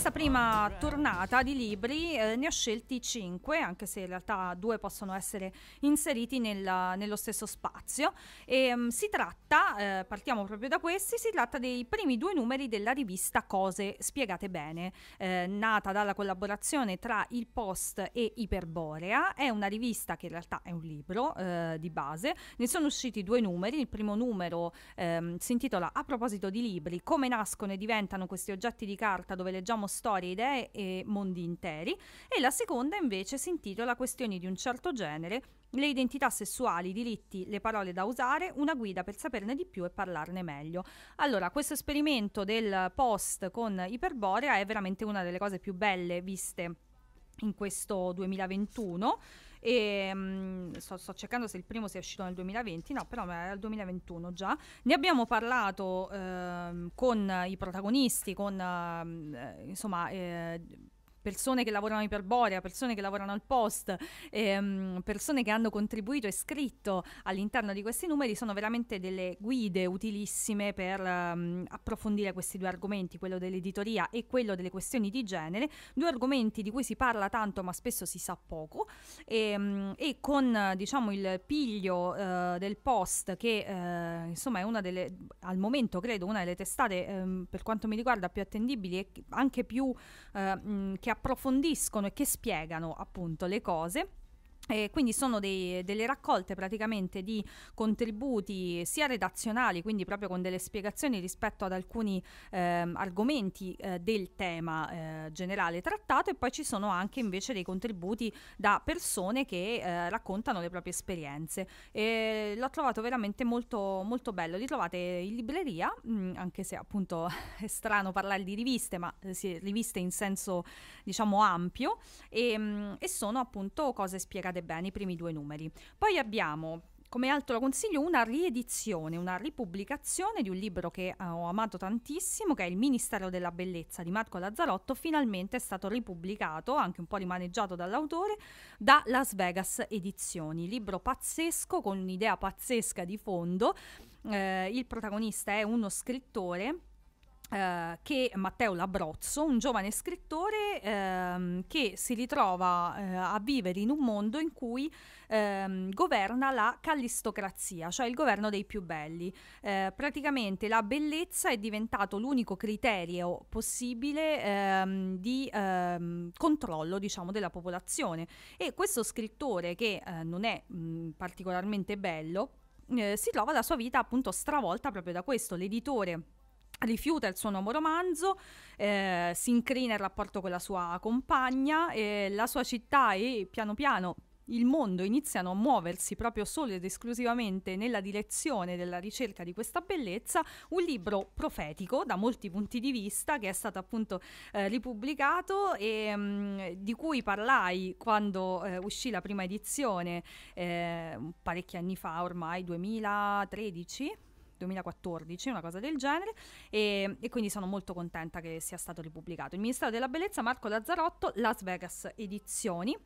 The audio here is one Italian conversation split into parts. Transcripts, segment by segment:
questa prima tornata di libri eh, ne ho scelti cinque, anche se in realtà due possono essere inseriti nel, nello stesso spazio. E, um, si tratta, eh, partiamo proprio da questi, si tratta dei primi due numeri della rivista Cose Spiegate Bene, eh, nata dalla collaborazione tra Il Post e Iperborea. È una rivista che in realtà è un libro eh, di base. Ne sono usciti due numeri. Il primo numero ehm, si intitola A proposito di libri, come nascono e diventano questi oggetti di carta dove leggiamo storie, idee e mondi interi, e la seconda invece si intitola Questioni di un certo genere, le identità sessuali, i diritti, le parole da usare, una guida per saperne di più e parlarne meglio. Allora, questo esperimento del post con Iperborea è veramente una delle cose più belle viste in questo 2021 e ehm, mh, sto, sto, cercando se il primo sia uscito nel 2020, no però era il 2021 già, ne abbiamo parlato eh, con i protagonisti, con eh, insomma eh, persone che lavorano a Iperborea, persone che lavorano al post, ehm, persone che hanno contribuito e scritto all'interno di questi numeri sono veramente delle guide utilissime per ehm, approfondire questi due argomenti, quello dell'editoria e quello delle questioni di genere, due argomenti di cui si parla tanto ma spesso si sa poco e, ehm, e con diciamo il piglio eh, del post che eh, insomma è una delle al momento credo una delle testate ehm, per quanto mi riguarda più attendibili e anche più eh, che ha approfondiscono e che spiegano appunto le cose eh, quindi sono dei, delle raccolte praticamente di contributi sia redazionali, quindi proprio con delle spiegazioni rispetto ad alcuni eh, argomenti eh, del tema eh, generale trattato e poi ci sono anche invece dei contributi da persone che eh, raccontano le proprie esperienze. E l'ho trovato veramente molto, molto bello, li trovate in libreria, mh, mm, anche se appunto è strano parlare di riviste, ma eh, sì, riviste in senso diciamo ampio e, mh, mm, e sono appunto cose spiegate ricordate bene i primi due numeri. Poi abbiamo come altro consiglio una riedizione, una ripubblicazione di un libro che eh, ho amato tantissimo, che è Il Ministero della Bellezza di Marco Lazzarotto, finalmente è stato ripubblicato, anche un po' rimaneggiato dall'autore, da Las Vegas Edizioni. Libro pazzesco, con un'idea pazzesca di fondo. Eh, il protagonista è uno scrittore eh, che Matteo Labrozzo, un giovane scrittore ehm, che si ritrova eh, a vivere in un mondo in cui ehm, governa la callistocrazia, cioè il governo dei più belli. Eh, praticamente la bellezza è diventato l'unico criterio possibile ehm, di ehm, controllo diciamo, della popolazione e questo scrittore che eh, non è mh, mm, particolarmente bello eh, si trova la sua vita appunto stravolta proprio da questo, l'editore rifiuta il suo nuovo romanzo, eh, si incrina il rapporto con la sua compagna, eh, la sua città e piano piano il mondo iniziano a muoversi proprio solo ed esclusivamente nella direzione della ricerca di questa bellezza, un libro profetico da molti punti di vista che è stato appunto eh, ripubblicato e mh, mm, di cui parlai quando eh, uscì la prima edizione eh, parecchi anni fa, ormai 2013 2014, una cosa del genere, e, e, quindi sono molto contenta che sia stato ripubblicato. Il Ministero della Bellezza, Marco Lazzarotto, Las Vegas Edizioni.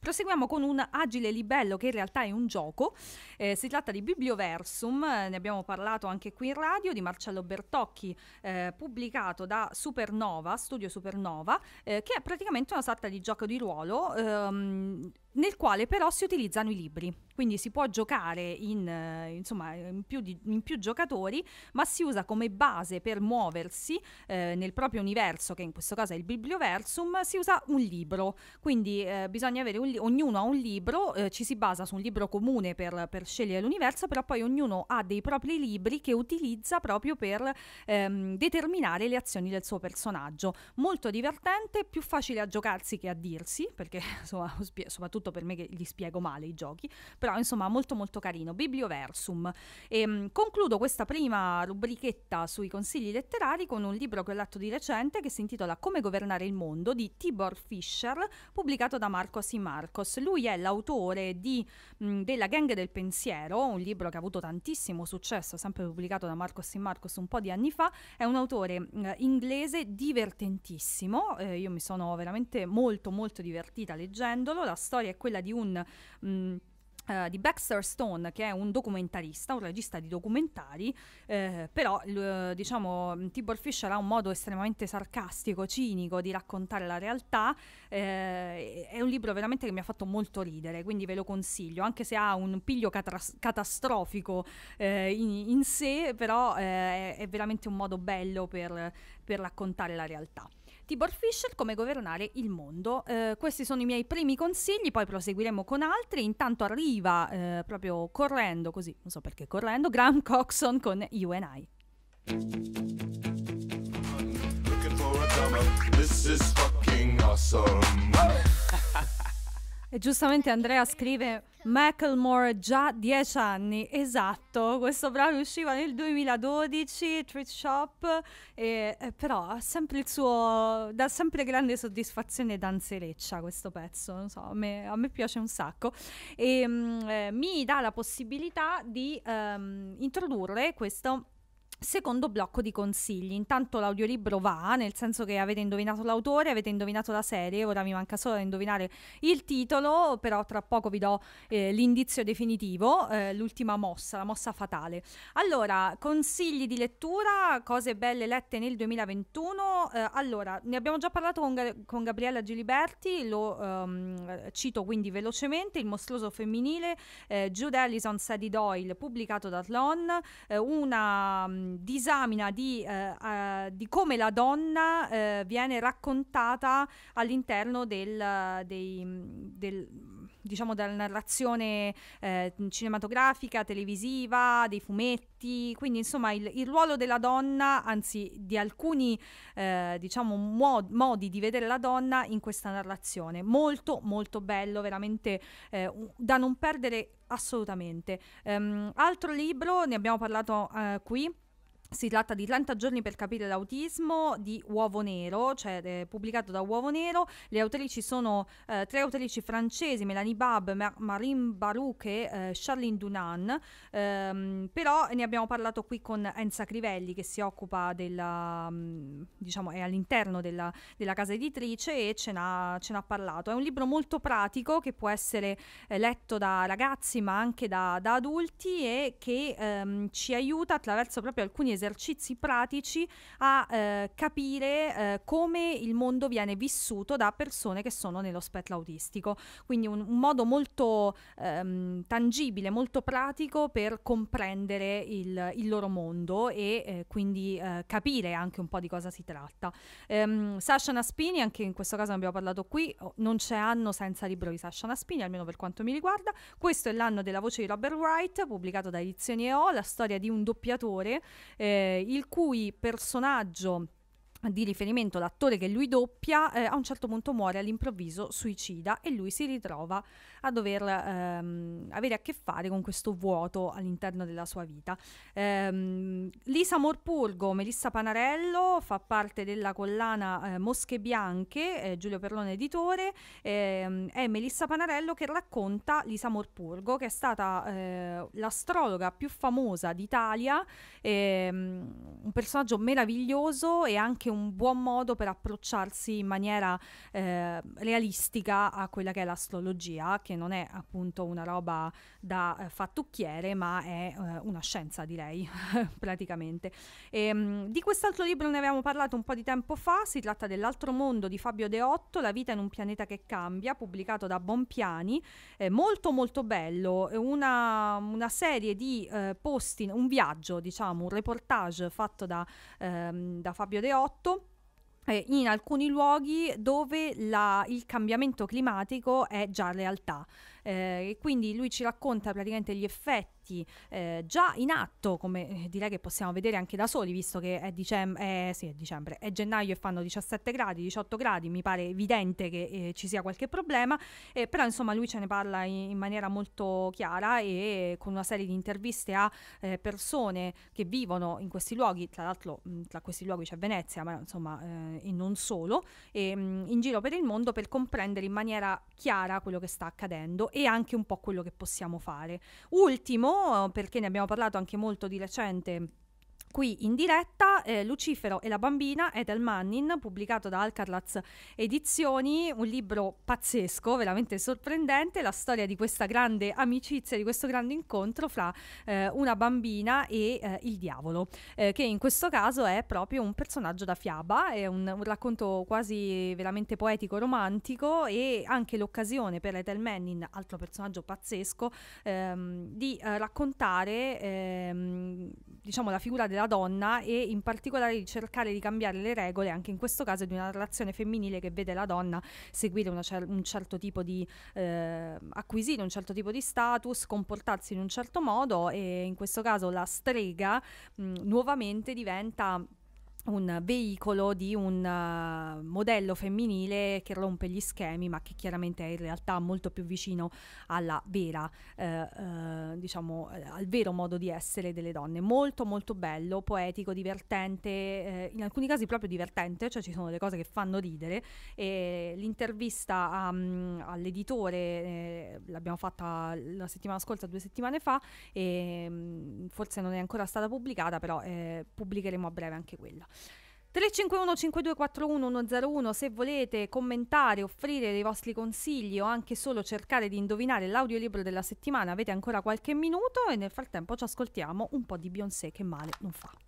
Proseguiamo con un agile libello che in realtà è un gioco, eh, si tratta di Biblioversum, eh, ne abbiamo parlato anche qui in radio, di Marcello Bertocchi, eh, pubblicato da Supernova, Studio Supernova, eh, che è praticamente una sorta di gioco di ruolo ehm, nel quale però si utilizzano i libri. Quindi si può giocare in, eh, insomma, in, più di, in, più giocatori, ma si usa come base per muoversi eh, nel proprio universo, che in questo caso è il biblioversum, si usa un libro. Quindi eh, bisogna avere li- ognuno ha un libro, eh, ci si basa su un libro comune per, per, scegliere l'universo, però poi ognuno ha dei propri libri che utilizza proprio per ehm, determinare le azioni del suo personaggio. Molto divertente, più facile a giocarsi che a dirsi, perché insomma, soprattutto soprattutto per me che gli spiego male i giochi, però insomma molto molto carino, Biblioversum. E, ehm, concludo questa prima rubrichetta sui consigli letterari con un libro che ho letto di recente che si intitola Come governare il mondo di Tibor Fischer, pubblicato da Marcos I. Marcos. Lui è l'autore di, mh, della Gang del pensiero, un libro che ha avuto tantissimo successo, sempre pubblicato da Marcos I. Marcos un po' di anni fa, è un autore mh, inglese divertentissimo, eh, io mi sono veramente molto molto divertita leggendolo, la storia è è quella di un... Mh, mm, eh, Uh, di Baxter Stone, che è un documentarista, un regista di documentari, eh, però l- diciamo mm, Tibor Fischer ha un modo estremamente sarcastico, cinico di raccontare la realtà, eh, è un libro veramente che mi ha fatto molto ridere, quindi ve lo consiglio, anche se ha un piglio catras- catastrofico eh, in-, in, sé, però eh, è veramente un modo bello per, per raccontare la realtà. Tibor Fischer, come governare il mondo. Eh, questi sono i miei primi consigli, poi proseguiremo con altri. Intanto arriva eh, proprio correndo, così, non so perché correndo, Graham Coxon con You and I. Looking this is fucking awesome. E giustamente Andrea scrive Macklemore già dieci anni, esatto, questo brano usciva nel 2012, Treat Shop, e, e però ha sempre il suo, dà sempre grande soddisfazione danzereccia questo pezzo, non so, a me, a me piace un sacco e mh, mm, eh, mi dà la possibilità di um, introdurre questo secondo blocco di consigli. Intanto l'audiolibro va, nel senso che avete indovinato l'autore, avete indovinato la serie, ora mi manca solo da indovinare il titolo, però tra poco vi do eh, l'indizio definitivo, eh, l'ultima mossa, la mossa fatale. Allora, consigli di lettura, cose belle lette nel 2021. Eh, allora, ne abbiamo già parlato con, con Gabriella Giliberti, lo ehm, cito quindi velocemente, Il mostruoso femminile, eh, Jude Ellison, Sadie Doyle, pubblicato da Tlon, eh, una mm, disamina di, uh, uh, di, come la donna eh, viene raccontata all'interno del, dei, del, diciamo della narrazione eh, cinematografica, televisiva, dei fumetti, quindi insomma il, il ruolo della donna, anzi di alcuni diciamo mo- modi di vedere la donna in questa narrazione. Molto molto bello, veramente da non perdere assolutamente. Um, altro libro, ne abbiamo parlato uh, qui. Si tratta di 30 giorni per capire l'autismo di Uovo Nero, cioè eh, pubblicato da Uovo Nero. Le autrici sono eh, tre autrici francesi, Melanie Bab, Mar- Marine Baruch e eh, Charlene Dunan. Ehm, però ne abbiamo parlato qui con Enza Crivelli che si occupa della, mm, diciamo, è all'interno della, della casa editrice e ce n'ha, ce n'ha, parlato. È un libro molto pratico che può essere eh, letto da ragazzi ma anche da, da adulti e che ehm, ci aiuta attraverso proprio alcuni esercizi esercizi pratici a eh, capire eh, come il mondo viene vissuto da persone che sono nello spettro autistico. Quindi un, un modo molto ehm, tangibile, molto pratico per comprendere il, il loro mondo e eh, quindi eh, capire anche un po' di cosa si tratta. Um, Sasha Naspini, anche in questo caso ne abbiamo parlato qui, oh, non c'è anno senza libro di Sasha Naspini, almeno per quanto mi riguarda. Questo è l'anno della voce di Robert Wright, pubblicato da Edizioni EO, la storia di un doppiatore. Eh, eh, il cui personaggio di riferimento l'attore che lui doppia eh, a un certo punto muore all'improvviso suicida e lui si ritrova a dover ehm, avere a che fare con questo vuoto all'interno della sua vita ehm, Lisa Morpurgo Melissa Panarello fa parte della collana eh, Mosche Bianche eh, Giulio Perlone editore ehm, è Melissa Panarello che racconta Lisa Morpurgo che è stata eh, l'astrologa più famosa d'Italia ehm, un personaggio meraviglioso e anche un buon modo per approcciarsi in maniera eh, realistica a quella che è l'astrologia, che non è appunto una roba da eh, fattucchiere, ma è eh, una scienza, direi, praticamente. E, ehm, mh, di quest'altro libro ne avevamo parlato un po' di tempo fa, si tratta dell'altro mondo di Fabio Deotto, La vita in un pianeta che cambia, pubblicato da Bonpiani, eh, molto molto bello, una, una serie di eh, posti, un viaggio, diciamo, un reportage fatto da, ehm, da Fabio Deotto fatto eh, in alcuni luoghi dove la, il cambiamento climatico è già realtà. Eh, quindi lui ci racconta praticamente gli effetti progetti eh, già in atto, come eh, direi che possiamo vedere anche da soli, visto che è, dicem- è, sì, è dicembre, è gennaio e fanno 17 gradi, 18 gradi, mi pare evidente che eh, ci sia qualche problema, eh, però insomma lui ce ne parla in, in, maniera molto chiara e con una serie di interviste a eh, persone che vivono in questi luoghi, tra l'altro mh, mm, tra questi luoghi c'è Venezia, ma insomma eh, e non solo, e, mh, mm, in giro per il mondo per comprendere in maniera chiara quello che sta accadendo e anche un po' quello che possiamo fare. Ultimo, perché ne abbiamo parlato anche molto di recente qui in diretta eh, Lucifero e la bambina Edel Mannin, pubblicato da Alcarlaz Edizioni, un libro pazzesco, veramente sorprendente, la storia di questa grande amicizia, di questo grande incontro fra eh, una bambina e eh, il diavolo, eh, che in questo caso è proprio un personaggio da fiaba, è un, un racconto quasi veramente poetico, romantico e anche l'occasione per Edel Mannin, altro personaggio pazzesco, ehm, di eh, raccontare ehm, diciamo la figura della della donna e in particolare di cercare di cambiare le regole, anche in questo caso di una relazione femminile che vede la donna seguire cer- un certo tipo di eh, acquisire un certo tipo di status, comportarsi in un certo modo e in questo caso la strega mh, nuovamente diventa un veicolo di un uh, modello femminile che rompe gli schemi ma che chiaramente è in realtà molto più vicino alla vera eh, eh, diciamo eh, al vero modo di essere delle donne molto molto bello poetico divertente eh, in alcuni casi proprio divertente cioè ci sono delle cose che fanno ridere e l'intervista a, um, all'editore eh, l'abbiamo fatta la settimana scorsa due settimane fa e um, forse non è ancora stata pubblicata però eh, pubblicheremo a breve anche quella 351 5241 101 se volete commentare, offrire dei vostri consigli o anche solo cercare di indovinare l'audiolibro della settimana avete ancora qualche minuto e nel frattempo ci ascoltiamo un po' di Beyoncé che male non fa.